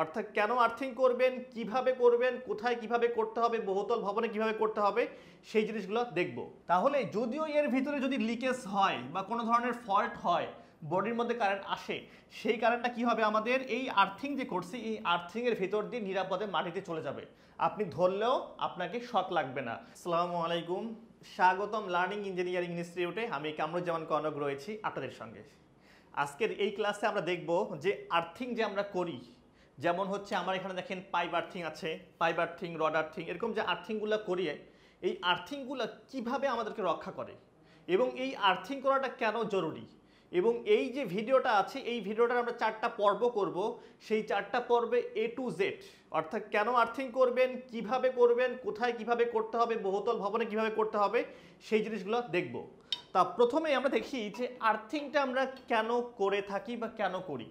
অর্থাৎ কেন আর্থিং করবেন কিভাবে করবেন কোথায় কিভাবে করতে হবে বহুতল ভবনে কিভাবে করতে হবে সেই জিনিসগুলো দেখব তাহলে যদিও এর ভিতরে যদি লিকেজ হয় বা কোনো ধরনের ফল্ট হয় বডির মধ্যে কারেন্ট আসে সেই কারেন্টটা কি হবে আমাদের এই আর্থিং যে করছি এই আর্থিংয়ের ভিতর দিয়ে নিরাপদে মাটিতে চলে যাবে আপনি ধরলেও আপনাকে শক লাগবে না আসসালামু আলাইকুম স্বাগতম লার্নিং ইঞ্জিনিয়ারিং ইনস্টিটিউটে আমি কামরুজ্জামান কনক রয়েছি আপনাদের সঙ্গে আজকের এই ক্লাসে আমরা দেখব যে আর্থিং যে আমরা করি যেমন হচ্ছে আমার এখানে দেখেন পাইপ আর্থিং আছে পাইপ আর্থিং রড আর্থিং এরকম যে আর্থিংগুলো করিয়ে এই আর্থিংগুলো কিভাবে আমাদেরকে রক্ষা করে এবং এই আর্থিং করাটা কেন জরুরি এবং এই যে ভিডিওটা আছে এই ভিডিওটার আমরা চারটা পর্ব করব সেই চারটা পর্বে এ টু জেড অর্থাৎ কেন আর্থিং করবেন কিভাবে করবেন কোথায় কিভাবে করতে হবে বহুতল ভবনে কিভাবে করতে হবে সেই জিনিসগুলো দেখব তা প্রথমে আমরা দেখি যে আর্থিংটা আমরা কেন করে থাকি বা কেন করি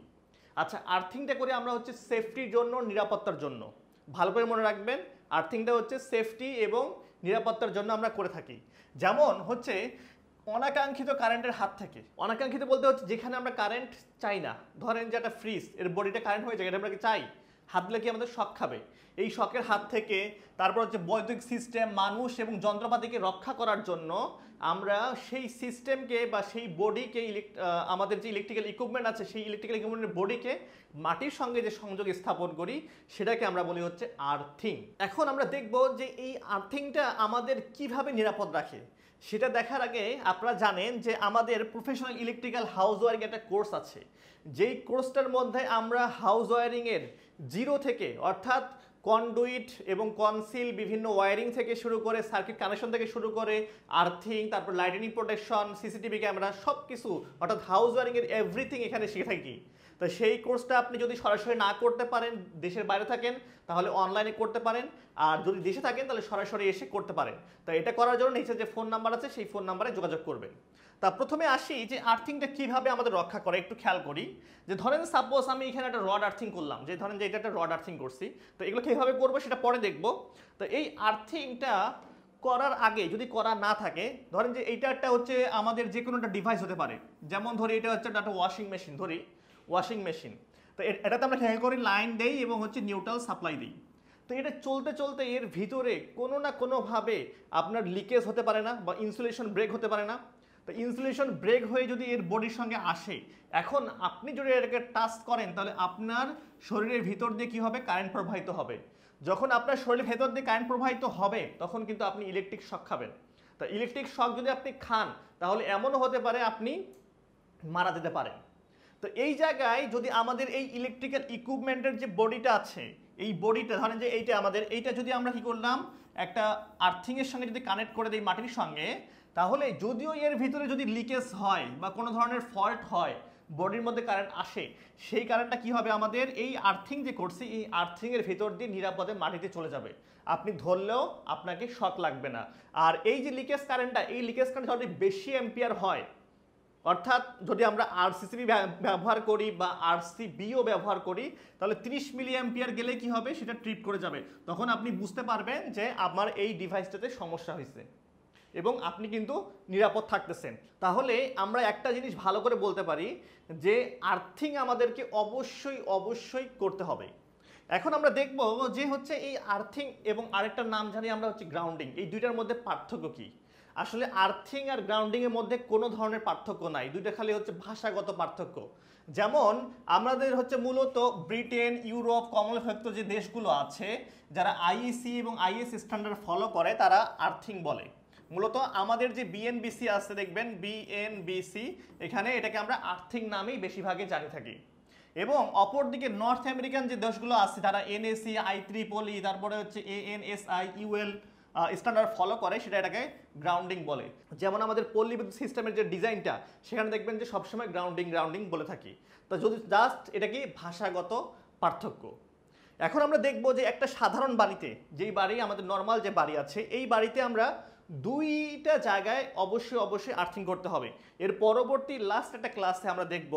আচ্ছা আর্থিংটা করে আমরা হচ্ছে সেফটির জন্য নিরাপত্তার জন্য ভালো করে মনে রাখবেন আর্থিংটা হচ্ছে সেফটি এবং নিরাপত্তার জন্য আমরা করে থাকি যেমন হচ্ছে অনাকাঙ্ক্ষিত কারেন্টের হাত থেকে অনাকাঙ্ক্ষিত বলতে হচ্ছে যেখানে আমরা কারেন্ট চাই না ধরেন যে একটা ফ্রিজ এর বডিটা কারেন্ট হয়ে যায় এটা আমরা কি চাই হাত দিলে কি আমাদের শখ খাবে এই শখের হাত থেকে তারপর হচ্ছে বৈদ্যুতিক সিস্টেম মানুষ এবং যন্ত্রপাতিকে রক্ষা করার জন্য আমরা সেই সিস্টেমকে বা সেই বডিকে আমাদের যে ইলেকট্রিক্যাল ইকুইপমেন্ট আছে সেই ইলেকট্রিক্যাল ইকুইপমেন্টের বডিকে মাটির সঙ্গে যে সংযোগ স্থাপন করি সেটাকে আমরা বলি হচ্ছে আর্থিং এখন আমরা দেখব যে এই আর্থিংটা আমাদের কিভাবে নিরাপদ রাখে সেটা দেখার আগে আপনারা জানেন যে আমাদের প্রফেশনাল ইলেকট্রিক্যাল হাউস ওয়ারিং একটা কোর্স আছে যেই কোর্সটার মধ্যে আমরা হাউস ওয়ারিংয়ের জিরো থেকে অর্থাৎ কনডুইট এবং কনসিল বিভিন্ন ওয়ারিং থেকে শুরু করে সার্কিট কানেকশন থেকে শুরু করে আর্থিং তারপর লাইটিনিং প্রোটেকশন সিসিটিভি ক্যামেরা সব কিছু অর্থাৎ হাউস ওয়ারিংয়ের এভরিথিং এখানে শিখে থাকি তো সেই কোর্সটা আপনি যদি সরাসরি না করতে পারেন দেশের বাইরে থাকেন তাহলে অনলাইনে করতে পারেন আর যদি দেশে থাকেন তাহলে সরাসরি এসে করতে পারেন তো এটা করার জন্য নিচে যে ফোন নাম্বার আছে সেই ফোন নাম্বারে যোগাযোগ করবেন তা প্রথমে আসি যে আর্থিংটা কিভাবে আমাদের রক্ষা করে একটু খেয়াল করি যে ধরেন সাপোজ আমি এখানে একটা রড আর্থিং করলাম যে ধরেন যে এটা একটা রড আর্থিং করছি তো এগুলো কীভাবে করবো সেটা পরে দেখব তো এই আর্থিংটা করার আগে যদি করা না থাকে ধরেন যে এইটা একটা হচ্ছে আমাদের যে কোনো একটা ডিভাইস হতে পারে যেমন ধরি এটা হচ্ছে একটা ওয়াশিং মেশিন ধরি ওয়াশিং মেশিন তো এটাতে আমরা খেয়াল করি লাইন দেই এবং হচ্ছে নিউট্রাল সাপ্লাই দিই তো এটা চলতে চলতে এর ভিতরে কোনো না কোনোভাবে আপনার লিকেজ হতে পারে না বা ইনসুলেশন ব্রেক হতে পারে না তো ইনসুলেশন ব্রেক হয়ে যদি এর বডির সঙ্গে আসে এখন আপনি যদি এটাকে টাচ করেন তাহলে আপনার শরীরের ভিতর দিয়ে কি হবে কারেন্ট প্রবাহিত হবে যখন আপনার শরীরের ভেতর দিয়ে কারেন্ট প্রবাহিত হবে তখন কিন্তু আপনি ইলেকট্রিক শক খাবেন তা ইলেকট্রিক শক যদি আপনি খান তাহলে এমনও হতে পারে আপনি মারা যেতে পারেন তো এই জায়গায় যদি আমাদের এই ইলেকট্রিক্যাল ইকুইপমেন্টের যে বডিটা আছে এই বডিটা ধরেন যে এইটা আমাদের এইটা যদি আমরা কি করলাম একটা আর্থিংয়ের সঙ্গে যদি কানেক্ট করে দিই মাটির সঙ্গে তাহলে যদিও এর ভিতরে যদি লিকেজ হয় বা কোনো ধরনের ফল্ট হয় বডির মধ্যে কারেন্ট আসে সেই কারেন্টটা কি হবে আমাদের এই আর্থিং যে করছি এই আর্থিংয়ের ভিতর দিয়ে নিরাপদে মাটিতে চলে যাবে আপনি ধরলেও আপনাকে শক লাগবে না আর এই যে লিকেজ কারেন্টটা এই লিকেজ কারেন্ট যদি বেশি এম্পিয়ার হয় অর্থাৎ যদি আমরা আরসিসিবি ব্যবহার করি বা আরসিবিও ব্যবহার করি তাহলে 30 মিলি এম্পিয়ার গেলে কি হবে সেটা ট্রিপ করে যাবে তখন আপনি বুঝতে পারবেন যে আমার এই ডিভাইসটাতে সমস্যা হয়েছে এবং আপনি কিন্তু নিরাপদ থাকতেছেন তাহলে আমরা একটা জিনিস ভালো করে বলতে পারি যে আর্থিং আমাদেরকে অবশ্যই অবশ্যই করতে হবে এখন আমরা দেখব যে হচ্ছে এই আর্থিং এবং আরেকটা নাম জানি আমরা হচ্ছে গ্রাউন্ডিং এই দুইটার মধ্যে পার্থক্য কী আসলে আর্থিং আর গ্রাউন্ডিংয়ের মধ্যে কোনো ধরনের পার্থক্য নাই দুইটা খালি হচ্ছে ভাষাগত পার্থক্য যেমন আমাদের হচ্ছে মূলত ব্রিটেন ইউরোপ কমনওয়েলথ যে দেশগুলো আছে যারা আইএসি এবং আইএস স্ট্যান্ডার্ড ফলো করে তারা আর্থিং বলে মূলত আমাদের যে বিএনবিসি আছে দেখবেন বিএনবিসি এখানে এটাকে আমরা আর্থিক নামেই বেশিরভাগে জানি থাকি এবং অপরদিকে নর্থ আমেরিকান যে দেশগুলো আছে তারা এনএসি আই ত্রিপলি তারপরে হচ্ছে A N S I UL standard follow করে সেটা এটাকে গ্রাউন্ডিং বলে যেমন আমাদের পল্লী বিদ্যুৎ সিস্টেমের যে ডিজাইনটা সেখানে দেখবেন যে সবসময় গ্রাউন্ডিং গ্রাউন্ডিং বলে থাকি তো যদি জাস্ট এটা কি ভাষাগত পার্থক্য এখন আমরা দেখব যে একটা সাধারণ বাড়িতে যেই বাড়ি আমাদের নর্মাল যে বাড়ি আছে এই বাড়িতে আমরা দুইটা জায়গায় অবশ্যই অবশ্যই আর্থিং করতে হবে এর পরবর্তী লাস্ট একটা ক্লাসে আমরা দেখব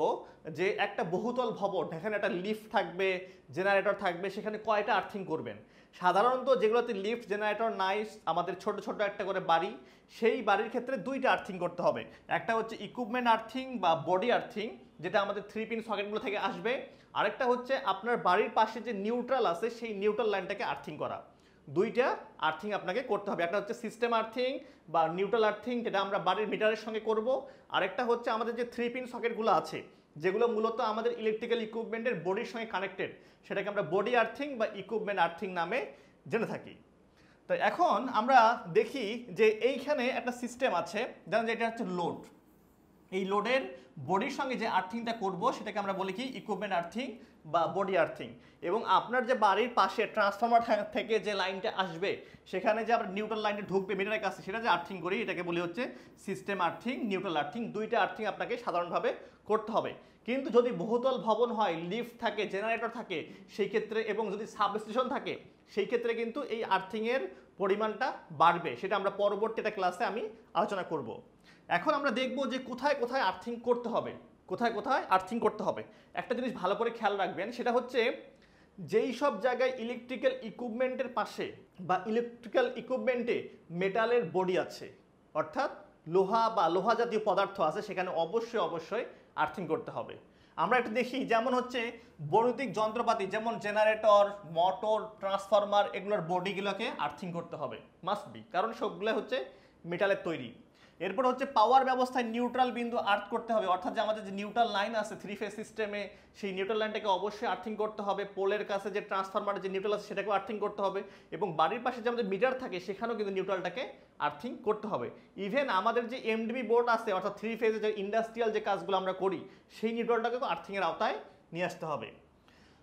যে একটা বহুতল ভবন এখানে একটা লিফট থাকবে জেনারেটর থাকবে সেখানে কয়টা আর্থিং করবেন সাধারণত যেগুলোতে লিফট জেনারেটর নাই আমাদের ছোট ছোট একটা করে বাড়ি সেই বাড়ির ক্ষেত্রে দুইটা আর্থিং করতে হবে একটা হচ্ছে ইকুইপমেন্ট আর্থিং বা বডি আর্থিং যেটা আমাদের থ্রি পিন সকেটগুলো থেকে আসবে আরেকটা হচ্ছে আপনার বাড়ির পাশে যে নিউট্রাল আছে সেই নিউট্রাল লাইনটাকে আর্থিং করা দুইটা আর্থিং আপনাকে করতে হবে একটা হচ্ছে সিস্টেম আর্থিং বা নিউট্রাল আর্থিং যেটা আমরা বাড়ির মিটারের সঙ্গে করব আরেকটা হচ্ছে আমাদের যে থ্রি পিন সকেটগুলো আছে যেগুলো মূলত আমাদের ইলেকট্রিক্যাল ইকুইপমেন্টের বডির সঙ্গে কানেক্টেড সেটাকে আমরা বডি আর্থিং বা ইকুইপমেন্ট আর্থিং নামে জেনে থাকি তো এখন আমরা দেখি যে এইখানে একটা সিস্টেম আছে যে এটা হচ্ছে লোড এই লোডের বডির সঙ্গে যে আর্থিংটা করব সেটাকে আমরা বলি কি ইকুইপমেন্ট আর্থিং বা বডি আর্থিং এবং আপনার যে বাড়ির পাশে ট্রান্সফর্মার থেকে যে লাইনটা আসবে সেখানে যে আপনার নিউট্রাল লাইনটা ঢুকবে মিটারের কাছে সেটা যে আর্থিং করি এটাকে বলি হচ্ছে সিস্টেম আর্থিং নিউট্রাল আর্থিং দুইটা আর্থিং আপনাকে সাধারণভাবে করতে হবে কিন্তু যদি বহুতল ভবন হয় লিফট থাকে জেনারেটর থাকে সেই ক্ষেত্রে এবং যদি সাবস্টেশন থাকে সেই ক্ষেত্রে কিন্তু এই আর্থিংয়ের পরিমাণটা বাড়বে সেটা আমরা পরবর্তী একটা ক্লাসে আমি আলোচনা করবো এখন আমরা দেখব যে কোথায় কোথায় আর্থিং করতে হবে কোথায় কোথায় আর্থিং করতে হবে একটা জিনিস ভালো করে খেয়াল রাখবেন সেটা হচ্ছে যেই সব জায়গায় ইলেকট্রিক্যাল ইকুইপমেন্টের পাশে বা ইলেকট্রিক্যাল ইকুইপমেন্টে মেটালের বডি আছে অর্থাৎ লোহা বা লোহা জাতীয় পদার্থ আছে সেখানে অবশ্যই অবশ্যই আর্থিং করতে হবে আমরা একটু দেখি যেমন হচ্ছে বৈদ্যুতিক যন্ত্রপাতি যেমন জেনারেটর মোটর ট্রান্সফরমার এগুলোর বডিগুলোকে আর্থিং করতে হবে মাস্ট বি কারণ সবগুলো হচ্ছে মেটালের তৈরি এরপর হচ্ছে পাওয়ার ব্যবস্থায় নিউট্রাল বিন্দু আর্থ করতে হবে অর্থাৎ যে আমাদের যে নিউট্রাল লাইন আছে থ্রি ফেজ সিস্টেমে সেই নিউট্রাল লাইনটাকে অবশ্যই আর্থিং করতে হবে পোলের কাছে যে ট্রান্সফরমার যে নিউট্রাল আছে সেটাকেও আর্থিং করতে হবে এবং বাড়ির পাশে যে আমাদের মিটার থাকে সেখানেও কিন্তু নিউট্রালটাকে আর্থিং করতে হবে ইভেন আমাদের যে এমডিবি বোর্ড আছে অর্থাৎ থ্রি ফেজে যে ইন্ডাস্ট্রিয়াল যে কাজগুলো আমরা করি সেই নিউট্রালটাকেও আর্থিংয়ের আওতায় নিয়ে আসতে হবে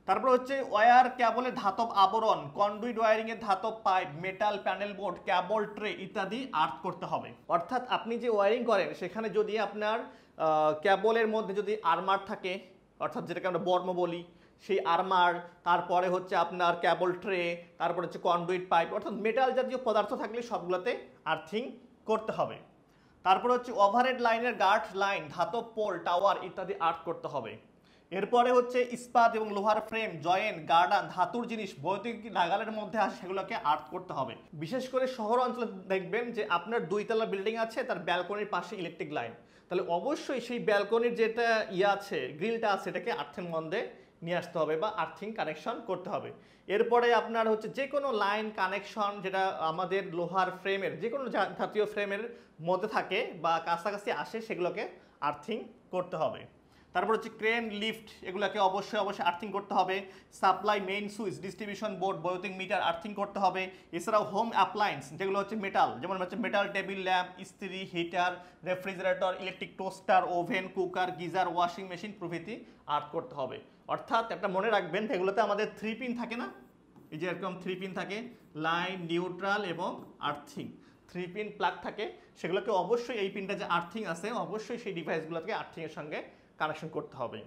তারপর হচ্ছে ওয়ার ক্যাবলে ধাতব আবরণ কন্ডুইট এর ধাতব pipe metal panel board cable tray ইত্যাদি আর্থ করতে হবে অর্থাৎ আপনি যে ওয়ারিং করেন সেখানে যদি আপনার ক্যাবলের মধ্যে যদি আর্মার থাকে অর্থাৎ যেটাকে আমরা বর্ম বলি সেই আর্মার তারপরে হচ্ছে আপনার ক্যাবল ট্রে তারপরে হচ্ছে কন্ডুইট পাইপ অর্থাৎ মেটাল জাতীয় পদার্থ থাকলে সবগুলোতে আর্থিং করতে হবে তারপর হচ্ছে ওভারহেড লাইনের গার্ড লাইন ধাতব পোল টাওয়ার ইত্যাদি আর্থ করতে হবে এরপরে হচ্ছে ইস্পাত এবং লোহার ফ্রেম জয়েন্ট গার্ডান ধাতুর জিনিস বৈদ্যুতিক নাগালের মধ্যে আসে সেগুলোকে আর্থ করতে হবে বিশেষ করে শহর অঞ্চলে দেখবেন যে আপনার দুইতলা বিল্ডিং আছে তার ব্যালকনির পাশে ইলেকট্রিক লাইন তাহলে অবশ্যই সেই ব্যালকনির যেটা ইয়ে আছে গ্রিলটা আছে সেটাকে আর্থের মধ্যে নিয়ে আসতে হবে বা আর্থিং কানেকশন করতে হবে এরপরে আপনার হচ্ছে যে কোনো লাইন কানেকশন যেটা আমাদের লোহার ফ্রেমের যে কোনো জাতীয় ফ্রেমের মধ্যে থাকে বা কাছাকাছি আসে সেগুলোকে আর্থিং করতে হবে তারপর হচ্ছে ক্রেন লিফট এগুলোকে অবশ্যই অবশ্যই আর্থিং করতে হবে supply main switch distribution board বৈদ্যুতিক মিটার আর্থিং করতে হবে এছাড়াও হোম অ্যাপ্লায়েন্স যেগুলো হচ্ছে মেটাল যেমন হচ্ছে মেটাল টেবিল ল্যাম্প ইস্ত্রি heater refrigerator electric toaster oven cooker geyser washing machine প্রভৃতি আর্থ করতে হবে অর্থাৎ একটা মনে রাখবেন এগুলোতে আমাদের থ্রি পিন থাকে না এই যে এরকম থ্রি পিন থাকে লাইন নিউট্রাল এবং আর্থিং থ্রি পিন প্লাগ থাকে সেগুলোকে অবশ্যই এই পিনটা যে আর্থিং আছে অবশ্যই সেই ডিভাইসগুলোকে আর্থিংয়ের সঙ্গে কানেকশন করতে হবে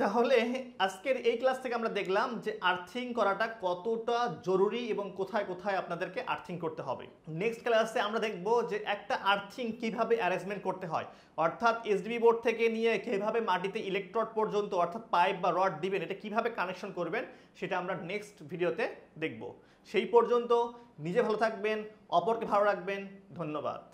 তাহলে আজকের এই ক্লাস থেকে আমরা দেখলাম যে আর্থিং করাটা কতটা জরুরি এবং কোথায় কোথায় আপনাদেরকে আর্থিং করতে হবে নেক্সট ক্লাসে আমরা দেখব যে একটা আর্থিং কিভাবে অ্যারেঞ্জমেন্ট করতে হয় অর্থাৎ এসডিবি বোর্ড থেকে নিয়ে কীভাবে মাটিতে ইলেকট্রড পর্যন্ত অর্থাৎ পাইপ বা রড দিবেন এটা কিভাবে কানেকশন করবেন সেটা আমরা নেক্সট ভিডিওতে দেখব সেই পর্যন্ত নিজে ভালো থাকবেন অপরকে ভালো রাখবেন ধন্যবাদ